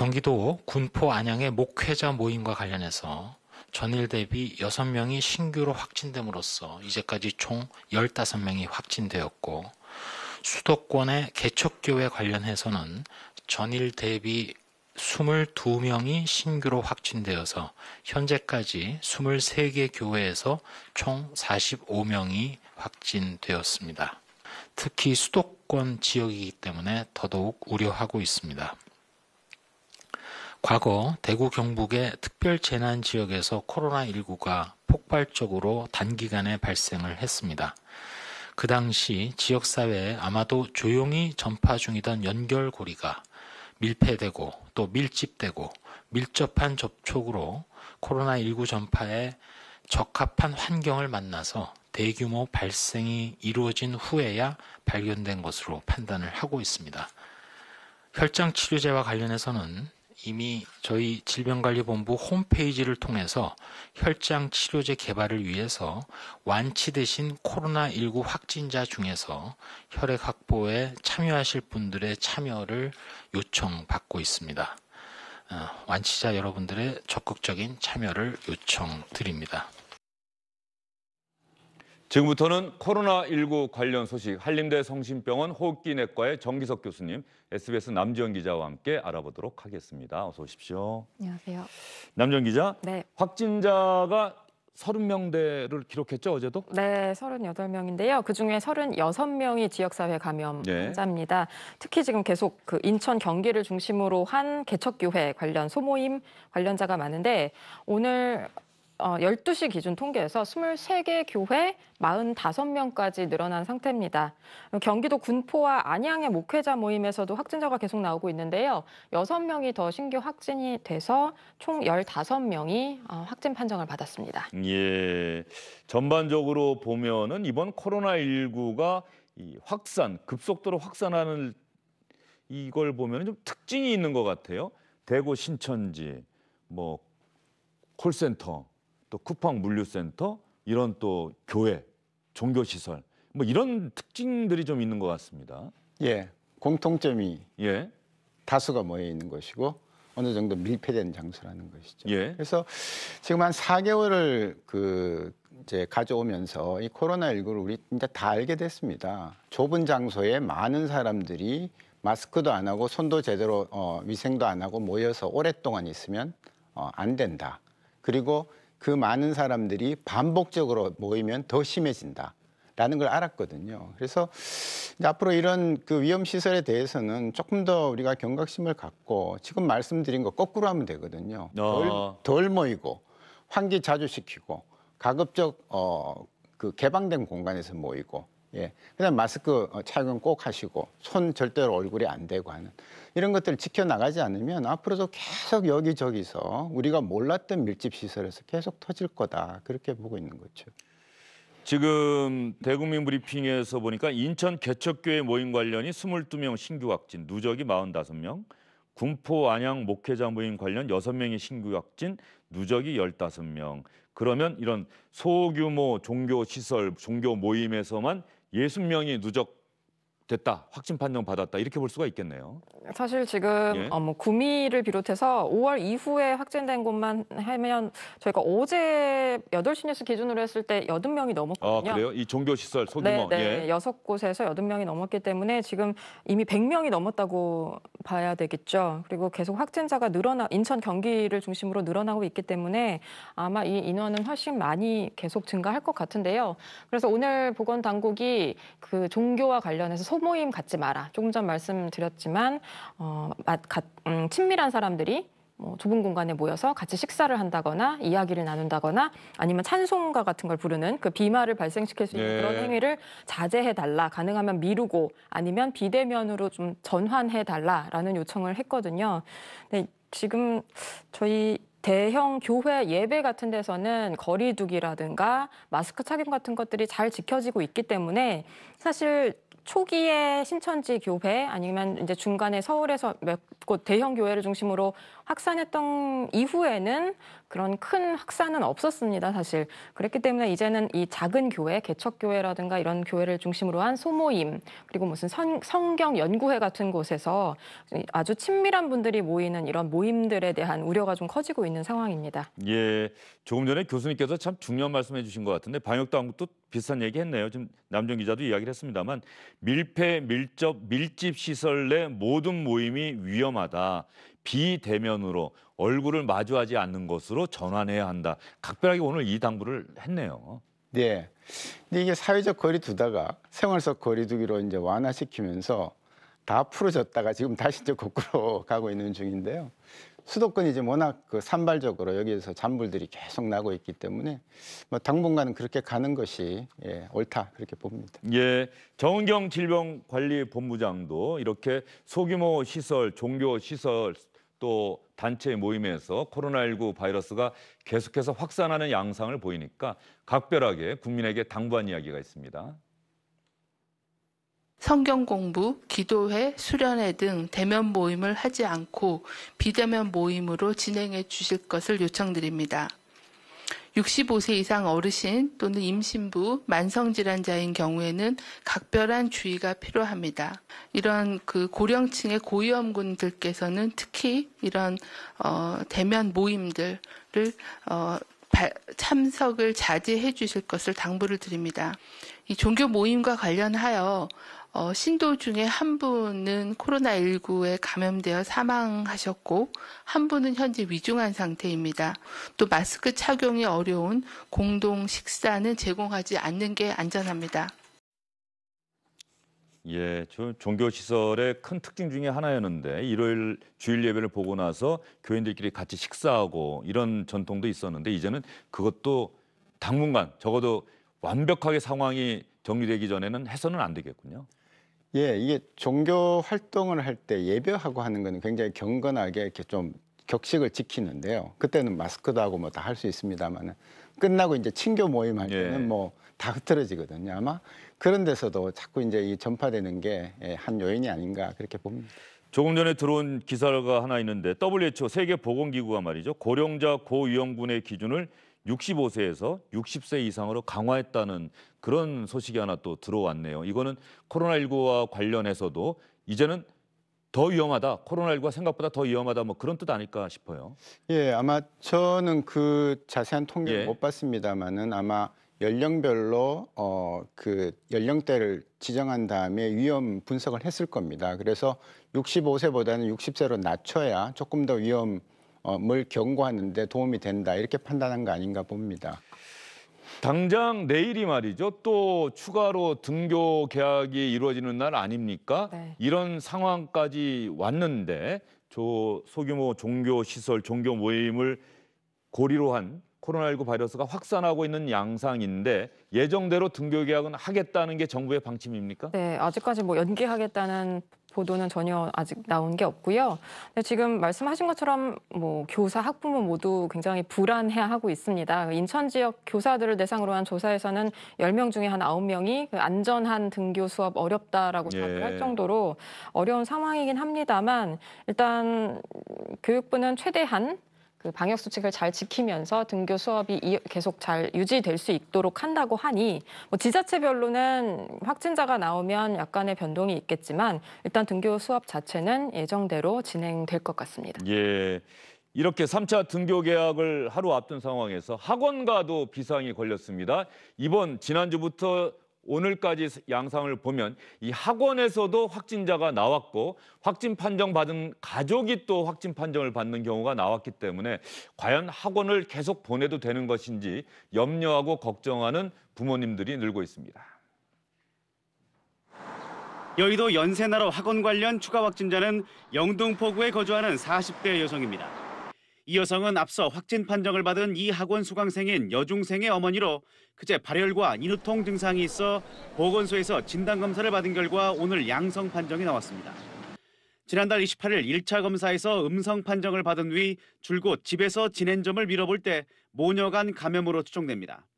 경기도 군포 안양의 목회자 모임과 관련해서 전일 대비 6명이 신규로 확진됨으로써 이제까지 총 15명이 확진되었고 수도권의 개척교회 관련해서는 전일 대비 22명이 신규로 확진되어서 현재까지 23개 교회에서 총 45명이 확진되었습니다. 특히 수도권 지역이기 때문에 더더욱 우려하고 있습니다. 과거 대구 경북의 특별 재난 지역에서 코로나19가 폭발적으로 단기간에 발생을 했습니다. 그 당시 지역사회에 아마도 조용히 전파 중이던 연결고리가 밀폐되고 또 밀집되고 밀접한 접촉으로 코로나19 전파에 적합한 환경을 만나서 대규모 발생이 이루어진 후에야 발견된 것으로 판단을 하고 있습니다. 혈장 치료제와 관련해서는 이미 저희 질병관리본부 홈페이지를 통해서 혈장 치료제 개발을 위해서 완치 대신 코로나19 확진자 중에서 혈액 확보에 참여하실 분들의 참여를 요청받고 있습니다. 어, 완치자 여러분들의 적극적인 참여를 요청드립니다. 지금부터는 코로나19 관련 소식 한림대 성심병원 호흡기 내과의 정기석 교수님, SBS 남지현 기자와 함께 알아보도록 하겠습니다. 어서 오십시오. 안녕하세요. 남지현 기자, 네. 확진자가 30명대를 기록했죠, 어제도? 네, 38명인데요. 그중에 36명이 지역사회 감염 네. 환자입니다. 특히 지금 계속 그 인천 경기를 중심으로 한 개척교회 관련 소모임 관련자가 많은데 오늘 12시 어, 기준 통계에서 23개 교회 45명까지 늘어난 상태입니다. 경기도 군포와 안양의 목회자 모임에서도 확진자가 계속 나오고 있는데요. 6명이 더 신규 확진이 돼서 총 15명이 어, 확진 판정을 받았습니다. 예. 전반적으로 보면은 이번 코로나19가 확산, 급속도로 확산하는 이걸 보면 좀 특징이 있는 것 같아요. 대구 신천지, 뭐 콜센터 또 쿠팡 물류센터 이런 또 교회, 종교 시설 뭐 이런 특징들이 좀 있는 것 같습니다. 예, 공통점이 예. 다수가 모여 있는 것이고 어느 정도 밀폐된 장소라는 것이죠. 예. 그래서 지금 한 4개월을 그 이제 가져오면서 이 코로나 19를 우리 이제 다 알게 됐습니다. 좁은 장소에 많은 사람들이 마스크도 안 하고 손도 제대로 어, 위생도 안 하고 모여서 오랫동안 있으면 어, 안 된다. 그리고 그 많은 사람들이 반복적으로 모이면 더 심해진다. 라는 걸 알았거든요. 그래서 앞으로 이런 그 위험 시설에 대해서는 조금 더 우리가 경각심을 갖고 지금 말씀드린 거 거꾸로 하면 되거든요. 아. 덜, 덜 모이고 환기 자주 시키고 가급적 어, 그 개방된 공간에서 모이고 예. 그다음 마스크 어, 착용 꼭 하시고 손 절대로 얼굴에 안 대고 하는 이런 것들을 지켜 나가지 않으면 앞으로도 계속 여기저기서 우리가 몰랐던 밀집 시설에서 계속 터질 거다 그렇게 보고 있는 거죠. 지금 대국민 브리핑에서 보니까 인천 개척교회 모임 관련이 22명 신규 확진, 누적이 45명, 군포 안양 목회자 모임 관련 6명의 신규 확진, 누적이 15명. 그러면 이런 소규모 종교 시설, 종교 모임에서만 60명이 누적 됐다 확진 판정 받았다 이렇게 볼 수가 있겠네요. 사실 지금 예. 어, 뭐 구미를 비롯해서 5월 이후에 확진된 곳만 하면 저희가 어제 8시 뉴스 기준으로 했을 때 80명이 넘었거든요. 아, 그래요? 이 종교 시설 소규모 네, 뭐, 네. 예. 6곳에서 80명이 넘었기 때문에 지금 이미 100명이 넘었다고 봐야 되겠죠. 그리고 계속 확진자가 늘어나 인천 경기를 중심으로 늘어나고 있기 때문에 아마 이 인원은 훨씬 많이 계속 증가할 것 같은데요. 그래서 오늘 보건 당국이 그 종교와 관련해서 소 소모임 갖지 마라. 조금 전 말씀드렸지만 어, 가, 음, 친밀한 사람들이 뭐 좁은 공간에 모여서 같이 식사를 한다거나 이야기를 나눈다거나 아니면 찬송가 같은 걸 부르는 그 비말을 발생시킬 수 있는 네. 그런 행위를 자제해 달라 가능하면 미루고 아니면 비대면으로 좀 전환해 달라라는 요청을 했거든요. 근데 지금 저희 대형 교회 예배 같은 데서는 거리두기라든가 마스크 착용 같은 것들이 잘 지켜지고 있기 때문에 사실 초기에 신천지 교회 아니면 이제 중간에 서울에서 몇 곳 대형 교회를 중심으로 확산했던 이후에는 그런 큰 확산은 없었습니다, 사실. 그랬기 때문에 이제는 이 작은 교회, 개척교회라든가 이런 교회를 중심으로 한 소모임, 그리고 무슨 선, 성경 연구회 같은 곳에서 아주 친밀한 분들이 모이는 이런 모임들에 대한 우려가 좀 커지고 있는 상황입니다. 예, 조금 전에 교수님께서 참 중요한 말씀해 주신 것 같은데 방역 당국도 비슷한 얘기 했네요. 지금 남정 기자도 이야기를 했습니다만 밀폐, 밀접, 밀집 시설 내 모든 모임이 위험하다. 비대면으로 얼굴을 마주하지 않는 것으로 전환해야 한다. 각별하게 오늘 이 당부를 했네요. 네. 근데 이게 사회적 거리두다가 생활 속 거리두기로 이제 완화시키면서 다 풀어졌다가 지금 다시 이제 거꾸로 가고 있는 중인데요. 수도권이 이제 워낙 그 산발적으로 여기에서 잔불들이 계속 나고 있기 때문에 뭐 당분간은 그렇게 가는 것이 예, 옳다 그렇게 봅니다. 예, 정은경 질병관리본부장도 이렇게 소규모 시설, 종교 시설 또 단체 모임에서 코로나19 바이러스가 계속해서 확산하는 양상을 보이니까 각별하게 국민에게 당부한 이야기가 있습니다. 성경 공부, 기도회, 수련회 등 대면 모임을 하지 않고 비대면 모임으로 진행해 주실 것을 요청드립니다. 65세 이상 어르신 또는 임신부, 만성질환자인 경우에는 각별한 주의가 필요합니다. 이런 그 고령층의 고위험군들께서는 특히 이런 어, 대면 모임들을 어, 참석을 자제해 주실 것을 당부를 드립니다. 이 종교 모임과 관련하여 어, 신도 중에 한 분은 코로나19에 감염되어 사망하셨고 한 분은 현재 위중한 상태입니다. 또 마스크 착용이 어려운 공동 식사는 제공하지 않는 게 안전합니다. 예, 저 종교 시설의 큰 특징 중에 하나였는데 일요일 주일 예배를 보고 나서 교인들끼리 같이 식사하고 이런 전통도 있었는데 이제는 그것도 당분간 적어도 완벽하게 상황이 정리되기 전에는 해서는 안 되겠군요. 예, 이게 종교 활동을 할 때 예배하고 하는 거는 굉장히 경건하게 이렇게 좀 격식을 지키는데요. 그때는 마스크도 하고 뭐 다 할 수 있습니다만 끝나고 이제 친교 모임 할 때는 예. 뭐다 흐트러지거든요. 아마 그런 데서도 자꾸 이제 이 전파되는 게한 예, 요인이 아닌가 그렇게 봅니다. 조금 전에 들어온 기사가 하나 있는데 WHO 세계 보건기구가 말이죠. 고령자 고위험군의 기준을 65세에서 60세 이상으로 강화했다는 그런 소식이 하나 또 들어왔네요. 이거는 코로나19와 관련해서도 이제는 더 위험하다, 코로나19가 생각보다 더 위험하다 뭐 그런 뜻 아닐까 싶어요. 예, 아마 저는 그 자세한 통계를 예. 못 봤습니다만은 아마 연령별로 어, 그 연령대를 지정한 다음에 위험 분석을 했을 겁니다. 그래서 65세보다는 60세로 낮춰야 조금 더 위험 어뭘 경고하는 데 도움이 된다 이렇게 판단한 거 아닌가 봅니다. 당장 내일이 말이죠. 또 추가로 등교 계약이 이루어지는 날 아닙니까? 네. 이런 상황까지 왔는데 저 소규모 종교 시설, 종교 모임을 고리로 한 코로나19 바이러스가 확산하고 있는 양상인데 예정대로 등교 계약은 하겠다는 게 정부의 방침입니까? 네, 아직까지 뭐 연기하겠다는 보도는 전혀 아직 나온 게 없고요. 지금 말씀하신 것처럼 뭐 교사, 학부모 모두 굉장히 불안해하고 있습니다. 그 인천 지역 교사들을 대상으로 한 조사에서는 10명 중에 한 9명이 그 안전한 등교 수업 어렵다라고 답을 예. 할 정도로 어려운 상황이긴 합니다만 일단 교육부는 최대한 그 방역 수칙을 잘 지키면서 등교 수업이 계속 잘 유지될 수 있도록 한다고 하니 뭐 지자체별로는 확진자가 나오면 약간의 변동이 있겠지만 일단 등교 수업 자체는 예정대로 진행될 것 같습니다. 예. 이렇게 3차 등교 계약을 하루 앞둔 상황에서 학원가도 비상이 걸렸습니다. 이번 지난주부터 오늘까지 양상을 보면 이 학원에서도 확진자가 나왔고 확진 판정 받은 가족이 또 확진 판정을 받는 경우가 나왔기 때문에 과연 학원을 계속 보내도 되는 것인지 염려하고 걱정하는 부모님들이 늘고 있습니다. 여의도 연세나로 학원 관련 추가 확진자는 영등포구에 거주하는 40대 여성입니다. 이 여성은 앞서 확진 판정을 받은 이 학원 수강생인 여중생의 어머니로 그제 발열과 인후통 증상이 있어 보건소에서 진단검사를 받은 결과 오늘 양성 판정이 나왔습니다. 지난달 28일 1차 검사에서 음성 판정을 받은 뒤 줄곧 집에서 지낸 점을 미뤄볼 때 모녀 간 감염으로 추정됩니다.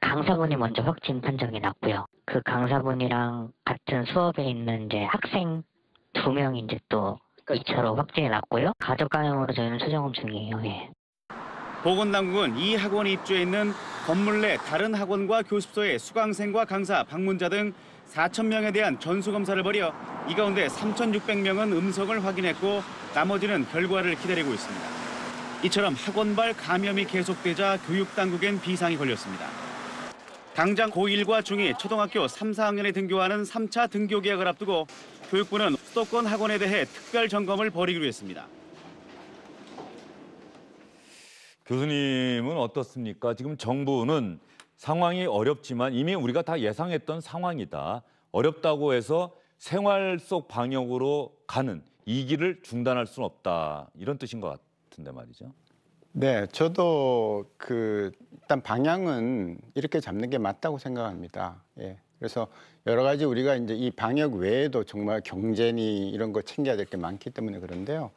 강사분이 먼저 확진 판정이 났고요. 그 강사분이랑 같은 수업에 있는 이제 학생 두 명이 이제 또 2차로 그 확진이 났고요. 가족 감염으로 저희는 추정검 중이에요. 예. 보건당국은 이 학원이 입주해 있는 건물 내 다른 학원과 교습소의 수강생과 강사, 방문자 등 4천 명에 대한 전수검사를 벌여 이 가운데 3,600명은 음성을 확인했고 나머지는 결과를 기다리고 있습니다. 이처럼 학원발 감염이 계속되자 교육당국엔 비상이 걸렸습니다. 당장 고1과 중2, 초등학교 3, 4학년에 등교하는 3차 등교 계약을 앞두고 교육부는 수도권 학원에 대해 특별 점검을 벌이기로 했습니다. 교수님은 어떻습니까? 지금 정부는 상황이 어렵지만 이미 우리가 다 예상했던 상황이다. 어렵다고 해서 생활 속 방역으로 가는 이 길을 중단할 수는 없다. 이런 뜻인 것 같은데 말이죠. 네, 저도 그 일단 방향은 이렇게 잡는 게 맞다고 생각합니다. 예. 그래서 여러 가지 우리가 이제 이 방역 외에도 정말 경제니 이런 거 챙겨야 될 게 많기 때문에 그런데요.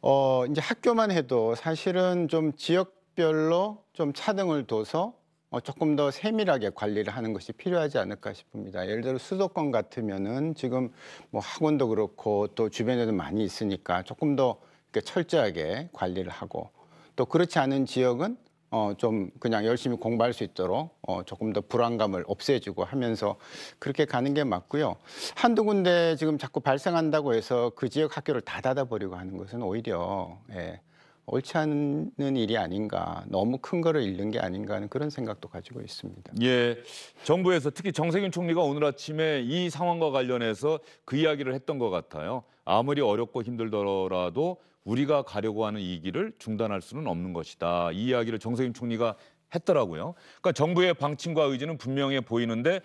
어, 이제 학교만 해도 사실은 좀 지역별로 좀 차등을 둬서 어, 조금 더 세밀하게 관리를 하는 것이 필요하지 않을까 싶습니다. 예를 들어 수도권 같으면은 지금 뭐 학원도 그렇고 또 주변에도 많이 있으니까 조금 더 철저하게 관리를 하고 또 그렇지 않은 지역은 어, 좀 그냥 열심히 공부할 수 있도록 어, 조금 더 불안감을 없애주고 하면서 그렇게 가는 게 맞고요. 한두 군데 지금 자꾸 발생한다고 해서 그 지역 학교를 다 닫아버리고 하는 것은 오히려 예, 옳지 않은 일이 아닌가, 너무 큰 거를 잃는 게 아닌가 하는 그런 생각도 가지고 있습니다. 예, 정부에서 특히 정세균 총리가 오늘 아침에 이 상황과 관련해서 그 이야기를 했던 것 같아요. 아무리 어렵고 힘들더라도 우리가 가려고 하는 이 길을 중단할 수는 없는 것이다. 이 이야기를 정세균 총리가 했더라고요. 그러니까 정부의 방침과 의지는 분명해 보이는데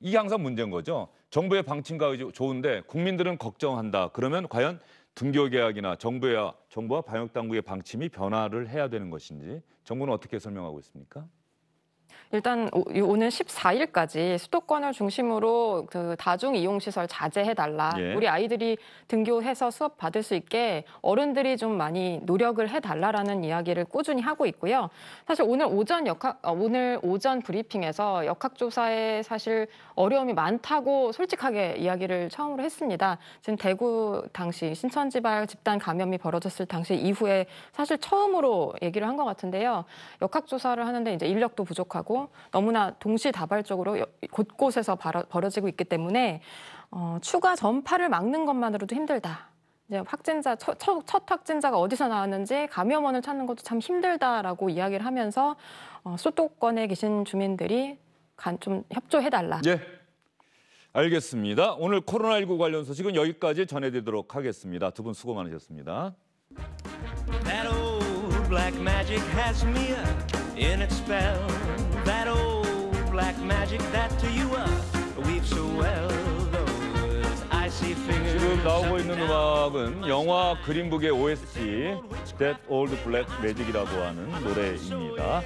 이게 항상 문제인 거죠. 정부의 방침과 의지 좋은데 국민들은 걱정한다. 그러면 과연 등교 계약이나 정부야 정부와 방역 당국의 방침이 변화를 해야 되는 것인지 정부는 어떻게 설명하고 있습니까? 일단 오, 는 14일까지 수도권을 중심으로 그 다중 이용 시설 자제해 달라. 예. 우리 아이들이 등교해서 수업 받을 수 있게 어른들이 좀 많이 노력을 해 달라라는 이야기를 꾸준히 하고 있고요. 사실 오늘 오전 역학 어, 오늘 오전 브리핑에서 역학조사에 사실 어려움이 많다고 솔직하게 이야기를 처음으로 했습니다. 지금 대구 당시 신천지발 집단 감염이 벌어졌을 당시 이후에 사실 처음으로 얘기를 한 것 같은데요. 역학조사를 하는데 이제 인력도 부족하고 너무나 동시다발적으로 곳곳에서 벌어지고 있기 때문에 어, 추가 전파를 막는 것만으로도 힘들다. 이제 확진자 첫, 첫, 확진자가 어디서 나왔는지 감염원을 찾는 것도 참 힘들다라고 이야기를 하면서 어, 수도권에 계신 주민들이 간, 좀 협조해달라. 예, 알겠습니다. 오늘 코로나19 관련 소식은 여기까지 전해드리도록 하겠습니다. 두 분 수고 많으셨습니다. That old black magic has me in its spell. black magic that to you are weaves o well. 지금 나오고 있는 음악은 영화 그린북의 OST That Old Black Magic이라고 하는 노래입니다.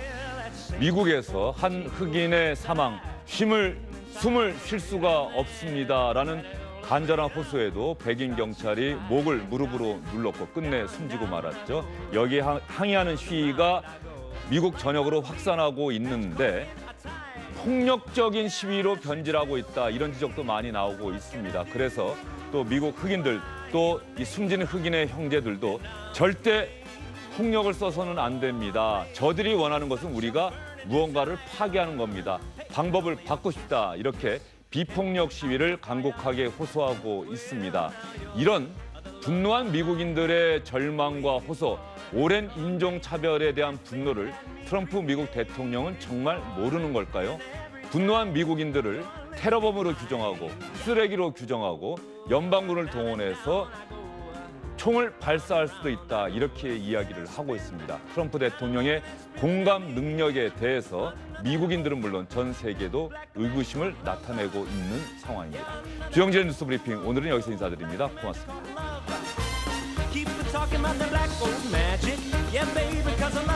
미국에서 한 흑인의 사망, 힘을 숨을 쉴 수가 없습니다라는 간절한 호소에도 백인 경찰이 목을 무릎으로 눌렀고 끝내 숨지고 말았죠. 여기에 항의하는 시위가 미국 전역으로 확산하고 있는데 폭력적인 시위로 변질하고 있다 이런 지적도 많이 나오고 있습니다. 그래서 또 미국 흑인들 또 이 숨진 흑인의 형제들도 절대 폭력을 써서는 안 됩니다. 저들이 원하는 것은 우리가 무언가를 파괴하는 겁니다. 방법을 바꾸고 싶다 이렇게 비폭력 시위를 간곡하게 호소하고 있습니다. 이런 분노한 미국인들의 절망과 호소, 오랜 인종차별에 대한 분노를 트럼프 미국 대통령은 정말 모르는 걸까요? 분노한 미국인들을 테러범으로 규정하고 쓰레기로 규정하고 연방군을 동원해서 총을 발사할 수도 있다 이렇게 이야기를 하고 있습니다. 트럼프 대통령의 공감 능력에 대해서 미국인들은 물론 전 세계도 의구심을 나타내고 있는 상황입니다. 주영재 뉴스 브리핑 오늘은 여기서 인사드립니다. 고맙습니다. talking about the black gold magic. Yeah, baby, cause I'm